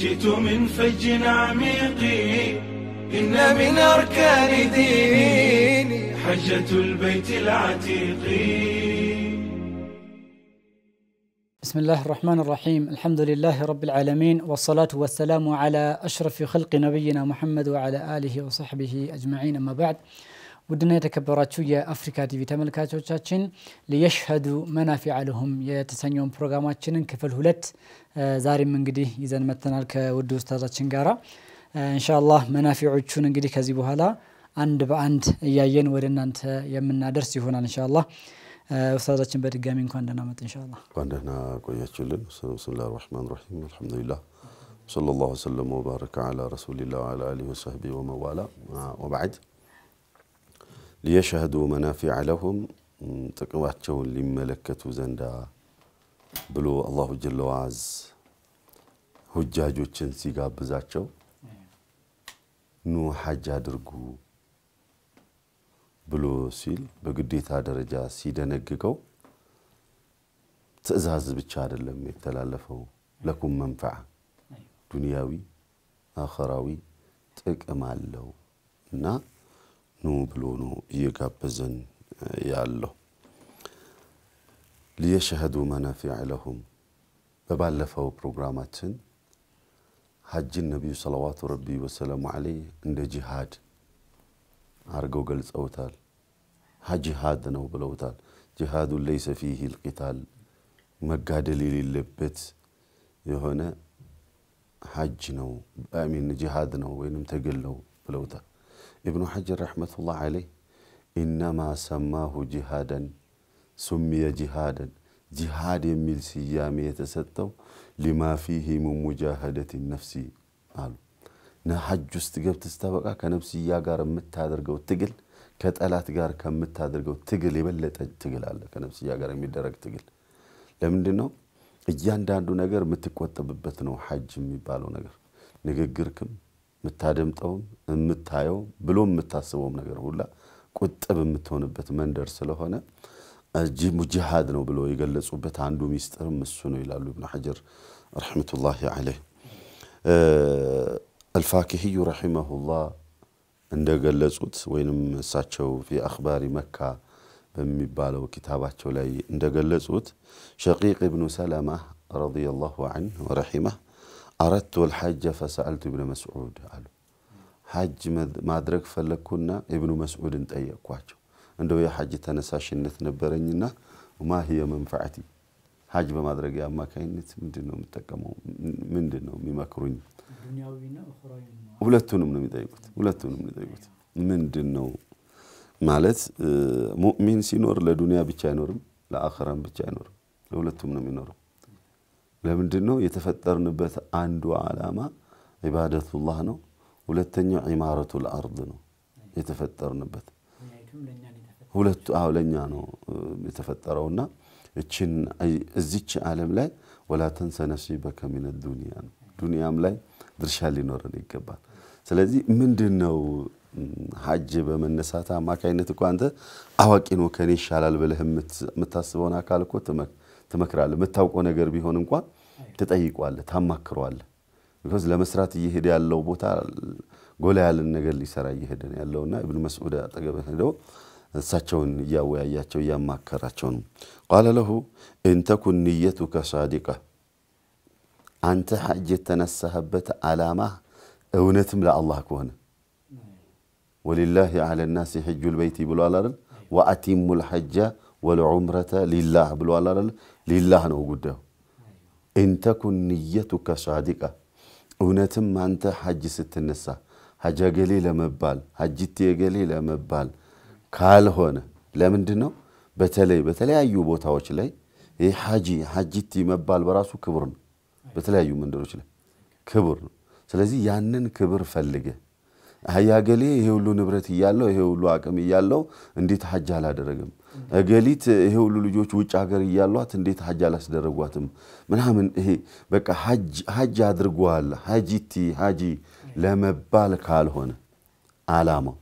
جئت من فج عميق إن من أركان ديني حجة البيت العتيق بسم الله الرحمن الرحيم الحمد لله رب العالمين والصلاة والسلام على أشرف خلق نبينا محمد وعلى آله وصحبه أجمعين أما بعد ውድና የተከበራችሁ የአፍሪካ ቲቪ ተመልካቾቻችን ሊየሽሀዱ መናፊ አልሁም የተሰኘውን ፕሮግራማችንን ክፍል ሁለት ዛሬም እንግዲህ ይዘን መተናል ከውድ ውስታዛችን ጋራ እንሻላህ መናፊዎቹን እንግዲህ ከዚህ በኋላ አንድ በአንድ እያየን ወደ እናንተ የምናደርስ ይሆናል እንሻላ ውስታዛችን በድጋሚ እንኳን ደህና መጡ። እንሻላ እንኳን ደህና ቆያችሁልን። ብስሚላህ ራህማን ራሂም አልሐምዱሊላህ ወሰለላሁ ወሰለም ወባረከ ላ ረሱሊላህ ወአላ ወመዋላ ወባዕድ ሊየሽሀዱ መናፊዐ ለሁም ጥቅማቸውን ሊመለከቱ ዘንዳ ብሎ አላሁ ጀለ ወዐዝ ሁጃጆችን ሲጋብዛቸው ኑ ሐጅ አድርጉ ብሎ ሲል በግዴታ ደረጃ ሲደነግገው ትዕዛዝ ብቻ አይደለም የተላለፈው፣ ለኩም መንፈዐ ዱንያዊ አኸራዊ ጥቅም አለው እና ኑ ብሎ ነው እየጋበዘን ያለው። ሊየሸሀዱ መናፊዕ ለሁም። በባለፈው ፕሮግራማችን ሀጅን ነቢዩ ሰለዋቱ ረቢ ወሰላሙ ዓለይህ እንደ ጂሃድ አርገው ገልጸውታል። ጂሃድ ነው ብለውታል። ጂሃዱ ለይሰ ፊህ ልቂታል መጋደል የሌለበት የሆነ ሀጅ ነው ሚን ጂሃድ ነው ወይንም ተገለው ብለውታል። ابن حجر رحمة الله ኢነማ ሰማሁ سماه ሱሚየ سمي جهادا ጂሃድ የሚል ስያሜ የተሰጠው ሊማ ፊሂ ምን ሙጃሃደት ነፍሲ አሉ። ሀጅ ውስጥ ገብተህ ስታበቃ ከነፍስያ ጋር የምታደርገው ትግል ከጠላት ጋር ከምታደርገው ትግል የበለጠ ትግል አለ። ከነፍስያ ጋር የሚደረግ ትግል ለምንድን ነው? እያንዳንዱ ነገር የምትቆጠብበት ነው። ሀጅ የሚባለው ነገር ንግግርክም የምታደምጠውም የምታየው ብሎ የምታስበውም ነገር ሁላ ቁጥብ የምትሆንበት መንደር ስለሆነ ሙጅሃድ ነው ብሎ የገለጹበት አንዱ ሚስጥርም እሱ ነው ይላሉ እብን ሐጀር ረሕመቱላሂ ዓለይህ። አልፋኪህዩ ረሒመሁላህ እንደገለጹት ወይንም እሳቸው ፊ አኽባሪ መካ በሚባለው ኪታባቸው ላይ እንደገለጹት ሸቂቅ እብኑ ሰለማ ረዲየላሁ ዐንሁ ወረሒመህ ወል ልሐጀ ፈሰአልቱ ኢብነ መስዑድ አሉ። ሐጅ ማድረግ ፈለግኩና ኢብኑ መስዑድን ጠየቅኳቸው። እንደው የሐጅ ተነሳሽነት ነበረኝና ህየ መንፈዓቲ ሐጅ በማድረግ አማካኝነት ምንድን ነው የምጠቀመው? ምንድን ነው የሚመክሩኝ? ሁለቱንም ነው የሚጠይቁት። ሁለቱንም የሚጠይቁት ምንድን ነው ማለት ሙእሚን ሲኖር ለዱንያ ብቻ አይኖርም፣ ለአኸራም ብቻ አይኖርም፣ ለሁለቱም ነው የሚኖረው። ለምንድን ነው የተፈጠርንበት አንዱ ዓላማ ዒባደቱላህ ነው። ሁለተኛው ዒማረቱ አርድ ነው የተፈጠርንበት። ሁለቱ አሁ ለእኛ ነው የተፈጠረውና እችን እዚች ዓለም ላይ ወላ ተንሰ ነሲበከ ሚነ ዱንያ ነው። ዱንያም ላይ ድርሻ ሊኖረን ይገባል። ስለዚህ ምንድን ነው ሀጅ በመነሳት አማካይነት እኮ አንተ አዋቂ ነው ከኔ ይሻላል ብለህ የምታስበውን አካል እኮ ትመክ ትመክራለ የምታውቀው ነገር ቢሆን እንኳን ትጠይቋለ፣ ታማክረዋለ። ቢኮዝ ለመስራት እየሄደ ያለው ቦታ ጎላ ያለን ነገር ሊሰራ እየሄደ ያለውና ኢብኑ መስዑድ አጠገብህ ሄደው እሳቸውን እያወያያቸው እያማከራቸው ነው። ቃለ ለሁ እንተኩን ንየቱከ ሳዲቀ አንተ ሐጅ የተነሳህበት ዓላማ እውነትም ለአላህ ከሆነ ወሊላሂ ዓለ ናሲ ሕጁ ልበይቲ ብሏል አይደል? ወአቲሙ ልሐጃ ወልዑምረተ ሊላህ ብለዋል አለ። ሊላህ ነው ጉዳዩ። ኢንተኩን ንየቱከ ሳዲቃ፣ እውነትም አንተ ሐጅ ስትነሳ ሐጅ ገሌ ለመባል ሐጅቴ ገሌ ለመባል ካልሆነ ለምንድ ነው? በተለይ በተለያዩ ቦታዎች ላይ ይህ ሐጂ ሐጅቲ መባል በራሱ ክብር ነው። በተለያዩ መንደሮች ላይ ክብር ነው። ስለዚህ ያንን ክብር ፈልገ ያገሌ ይሄ ሁሉ ንብረት እያለው ይሄ ሁሉ አቅም እያለው እንዴት ሐጅ አላደረግም። እገሊት ይሄ ሁሉ ልጆች ውጭ ሀገር እያሏት እንዴት ሀጅ አላስደረጓትም? ምናምን ይሄ በቃ ሀጅ አድርጓል ሀጂቲ ሀጂ ለመባል ካልሆነ አላማው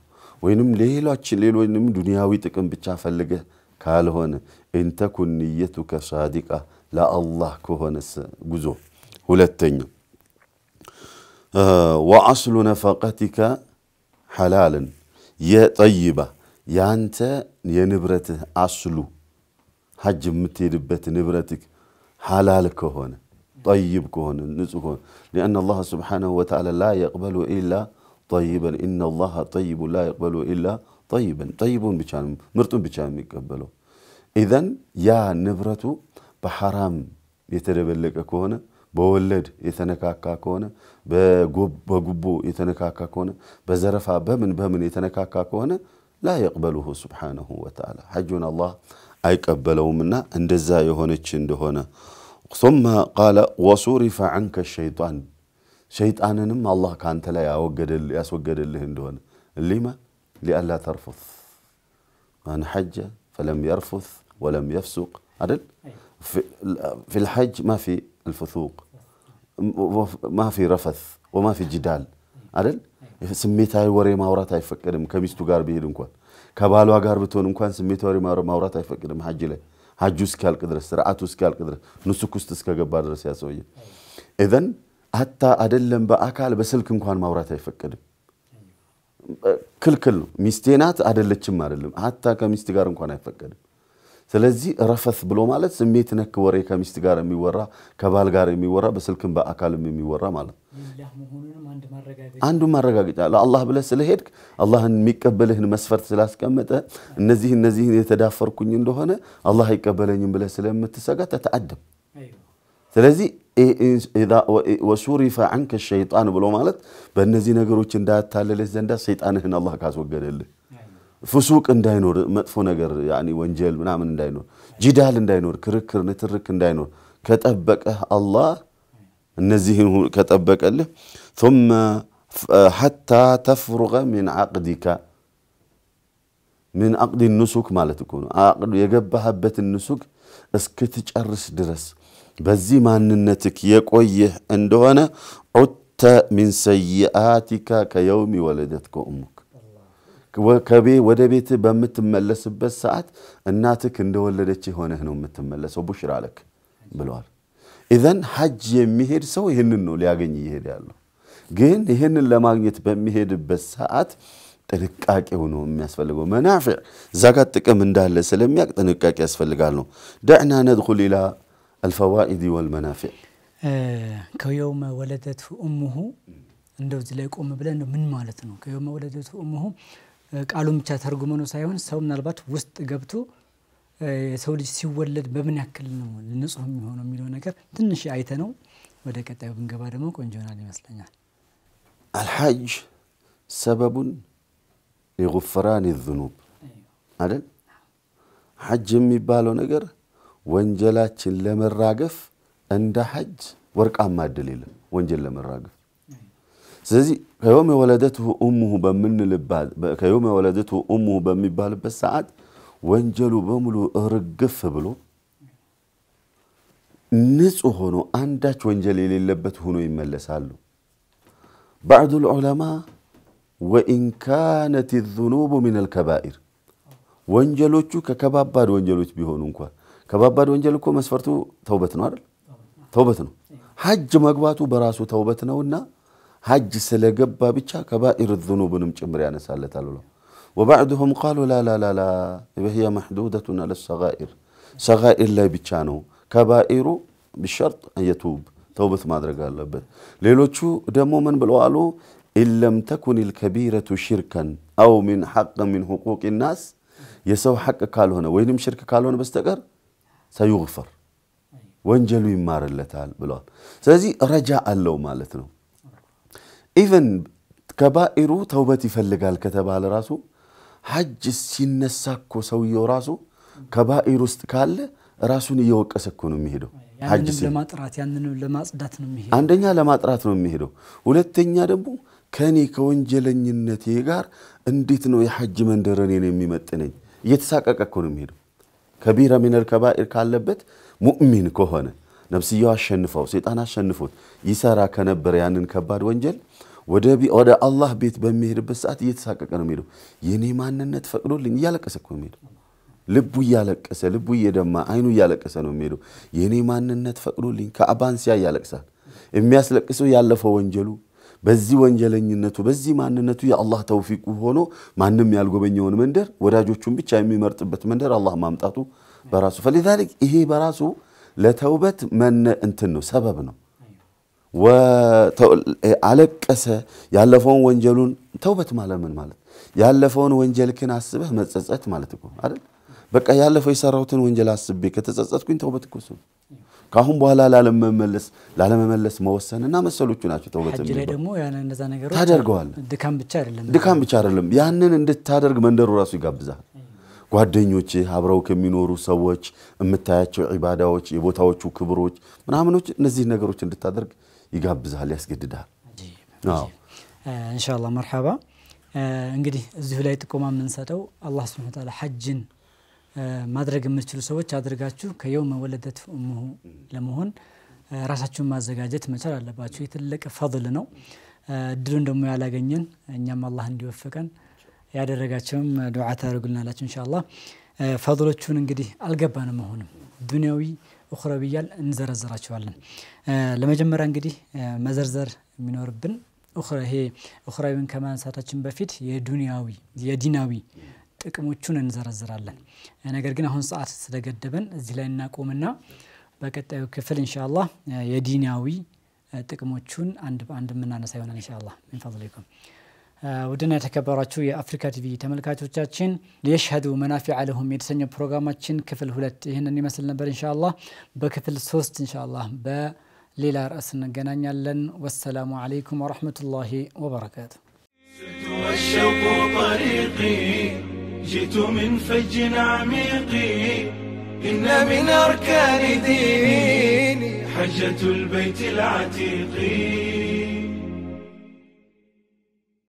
ወይንም ሌሎችን ሌሎንም ዱንያዊ ጥቅም ብቻ ፈልገህ ካልሆነ እንተኩን ንየቱከ ሳዲቃ ለአላህ ከሆነ ጉዞ ሁለተኛ ወአስሉ ነፈቀቲከ ሐላልን የጠይባ ያንተ የንብረትህ አስሉ ሐጅ የምትሄድበት ንብረትህ ሐላል ከሆነ ጠይብ ከሆነ ንጹህ ከሆነ ሊአን አላህ ስብሓነሁ ወተዓላ ላ የቅበሉ ኢላ ጠይበን ኢነ አላህ ጠይቡ ላ የቅበሉ ኢላ ጠይበን ጠይቡን ብቻ ምርጡን ብቻ የሚቀበለው። ኢዘን ያ ንብረቱ በሐራም የተደበለቀ ከሆነ በወለድ የተነካካ ከሆነ በጉቦ የተነካካ ከሆነ በዘረፋ በምን በምን የተነካካ ከሆነ لا يقبله سبحانه وتعالى حجنا الله أي قبلوا منا عند الزاي اندزا يهونيشن هنا ثم قال وصرف عنك الشيطان شيطان نم الله كانت لا يوجد يسوجد اللي هندون لما لئلا ترفض من حج فلم يرفث ولم يفسق عدل في الحج ما في الفثوق ما في رفث وما في جدال አይደል? ስሜታዊ ወሬ ማውራት አይፈቀድም። ከሚስቱ ጋር ብሄድ እንኳን ከባሏ ጋር ብትሆን እንኳን ስሜታዊ ወሬ ማውራት አይፈቅድም ሀጅ ላይ ሀጁ እስኪያልቅ ድረስ ስርዓቱ እስኪያልቅ ድረስ ንሱክ ውስጥ እስከገባ ድረስ ያሰውየ ኤዘን አታ አደለም በአካል በስልክ እንኳን ማውራት አይፈቀድም። ክልክል ነው። ሚስቴ ናት አደለችም አይደለም። አታ ከሚስት ጋር እንኳን አይፈቀድም። ስለዚህ ረፈት ብሎ ማለት ስሜት ነክ ወሬ ከሚስት ጋር የሚወራ ከባል ጋር የሚወራ በስልክም በአካልም የሚወራ ማለት አንዱ ማረጋገጫ ለአላህ ብለህ ስለሄድክ አላህን የሚቀበልህን መስፈርት ስላስቀመጠ እነዚህ እነዚህን የተዳፈርኩኝ እንደሆነ አላህ አይቀበለኝም ብለህ ስለምትሰጋ ተተአደም። ስለዚህ ወሱሪፈ አንከ ሸይጣን ብሎ ማለት በእነዚህ ነገሮች እንዳያታለልህ ዘንዳ ሰይጣንህን አላህ ካስወገደልህ ፍሱቅ እንዳይኖር መጥፎ ነገር ወንጀል ምናምን እንዳይኖር ጂዳል እንዳይኖር ክርክር ንትርክ እንዳይኖር ከጠበቀህ አላህ እነዚህን ከጠበቀልህ ثመ ሐታ ተፍሩቀ ምን ዓቅዲካ ምን ዓቅዲ ንሱክ ማለት እኮ ነው። የገባህበትን ንሱክ እስክትጨርስ ድረስ በዚህ ማንነትክ የቆየህ እንደሆነ ዑተ ሚን ሰይአቲካ ከየውሚ ወለደትከ እሙክ ከቤ ወደ ቤት በምትመለስበት ሰዓት እናትክ እንደወለደች ሆነህ ነው የምትመለሰው፣ ቡሽራ ለክ ብለዋል። ኢዘን ሐጅ የሚሄድ ሰው ይህንን ነው ሊያገኝ ይሄድ ያለው። ግን ይህንን ለማግኘት በሚሄድበት ሰዓት ጥንቃቄው ነው የሚያስፈልገው። መናፊዕ እዛ ጋር ጥቅም እንዳለ ስለሚያቅ ጥንቃቄ ያስፈልጋል ነው። ደዕና ነድኹል ኢላ አልፈዋኢድ ወልመናፊዕ ከየውመ ወለደት እሙሁ እንደዚህ ላይ ቆም ብለን ምን ማለት ነው? ከየውመ ወለደት እሙሁ ቃሉን ብቻ ተርጉሞ ነው ሳይሆን ሰው ምናልባት ውስጥ ገብቶ የሰው ልጅ ሲወለድ በምን ያክል ነው ንጹህ የሚሆነው የሚለው ነገር ትንሽ አይተ ነው ወደ ቀጣዩ ብንገባ ደግሞ ቆንጆ ይመስለኛል። አልሓጅ ሰበቡን ሊጉፍራን ዝኑብ አይደል? ሐጅ የሚባለው ነገር ወንጀላችን ለመራገፍ እንደ ሐጅ ወርቃማ እድል የለም ወንጀል ለመራገፍ ስለዚህ ከዮም የወለደትሁ እሙሁ ከዮም የወለደትሁ እሙሁ በሚባልበት ሰዓት ወንጀሉ በሙሉ ርግፍ ብሎ ንጹህ ሆኖ አንዳች ወንጀል የሌለበት ሆኖ ይመለሳሉ። ባዕዱል ልዑለማ ወኢን ካነት ዙኑቡ ምን ልከባኢር ወንጀሎቹ ከከባባድ ወንጀሎች ቢሆኑ እንኳ ከባባድ ወንጀል እኮ መስፈርቱ ተውበት ነው አይደል? ተውበት ነው። ሐጅ መግባቱ በራሱ ተውበት ነውና حج سلقبا بيشا كبائر الذنوب نمجمري أنا سالت الله وبعدهم قالوا لا لا لا لا هي محدودة على الصغائر صغائر لا بيشانو كبائر بشرط أن يتوب توبة ما قال الله بيت ليلوشو دمو من بالوالو إن لم تكن الكبيرة شركا أو من حق من حقوق الناس يسو حق قال هنا وينم شرك قال هنا بستقر سيغفر وانجلو يمار اللتال بلوال سيزي رجاء اللو مالتنو ኢቨን ከባኢሩ ተውበት ይፈልጋል ከተባለ ራሱ ሐጅ ሲነሳ እኮ ሰውየው ራሱ ከባኢር ውስጥ ካለ ራሱን እየወቀሰ እኮ ነው የሚሄደው። አንደኛ ለማጥራት ነው የሚሄደው። ሁለተኛ ደግሞ ከእኔ ከወንጀለኝነቴ ጋር እንዴት ነው የሐጅ መንደር እኔን የሚመጥነኝ? እየተሳቀቀ እኮ ነው የሚሄደው። ከቢረ ሚነል ከባኢር ካለበት ሙእሚን ከሆነ ነፍስያው አሸንፈው ሴጣን አሸንፎት ይሰራ ከነበረ ያንን ከባድ ወንጀል ወደ አላህ ቤት በሚሄድበት ሰዓት እየተሳቀቀ ነው የሚሄደው። የእኔ ማንነት ፈቅዶልኝ እያለቀሰ እኮ የሚሄደው ልቡ እያለቀሰ ልቡ እየደማ አይኑ እያለቀሰ ነው የሚሄደው። የእኔ ማንነት ፈቅዶልኝ ከአባን ሲያ ያለቅሳል። የሚያስለቅሰው ያለፈው ወንጀሉ በዚህ ወንጀለኝነቱ በዚህ ማንነቱ የአላህ ተውፊቁ ሆኖ ማንም ያልጎበኘውን መንደር ወዳጆቹን ብቻ የሚመርጥበት መንደር አላህ ማምጣቱ በራሱ ፈሊዛሊክ ይሄ በራሱ ለተውበት መነ እንትን ነው ሰበብ ነው። አለቀሰ። ያለፈውን ወንጀሉን ተውበት ማለት ምን ማለት? ያለፈውን ወንጀልክን አስበህ መጸጸት ማለት እኮ አይደል? በቃ ያለፈው የሰራሁትን ወንጀል አስቤ ከተጸጸትኩኝ ተውበት እኮ እሱ ከአሁን በኋላ ላለመመለስ ላለመመለስ መወሰን እና መሰሎቹ ናቸው ተውበት ታደርገዋል። ድካም ብቻ አይደለም ያንን እንድታደርግ መንደሩ ራሱ ይጋብዛል። ጓደኞች፣ አብረው ከሚኖሩ ሰዎች፣ የምታያቸው ዒባዳዎች፣ የቦታዎቹ ክብሮች ምናምኖች፣ እነዚህ ነገሮች እንድታደርግ ይጋብዝሃል፣ ያስገድድሃል። እንሻላ መርሓባ። እንግዲህ እዚሁ ላይ ጥቆማ የምንሰጠው አላህ ስብን ታላ ሐጅን ማድረግ የምትችሉ ሰዎች አድርጋችሁ ከየው መወለደት እሙሁ ለመሆን ራሳችሁን ማዘጋጀት መቻል አለባችሁ። የትልቅ ፈል ነው። እድሉን ደግሞ ያላገኘን እኛም አላህ እንዲወፍቀን ያደረጋቸውም ዱዓ ታደርጉልናላችሁ ኢንሻአላህ። ፈሎቹን እንግዲህ አልገባንም መሆንም። ዱኒያዊ ብያል እንዘረዝራቸዋለን። ለመጀመሪያ እንግዲህ መዘርዘር የሚኖርብን ይሄ ኡኽራዊን ከማንሳታችን በፊት የዱንያዊ የዲናዊ ጥቅሞቹን እንዘረዝራለን። ነገር ግን አሁን ሰዓት ስለገደበን እዚህ ላይ እናቆምና በቀጣዩ ክፍል እንሻላ የዲናዊ ጥቅሞቹን አንድ በአንድ የምናነሳ ይሆናል እንሻላ ሚን ودنا تكبراتو شوية أفريكا تي في تملكاتو تشين ليشهدوا منافع لهم يتسنوا بروغرامات تشين كفل هولت هنا اني مثلا نبر ان شاء الله بكفل سوست ان شاء الله ب ليلا راسنا جنانيا لن والسلام عليكم ورحمة الله وبركاته سرت والشوق طريقي جئت من فج عميقي إن من أركان ديني حجة البيت العتيقين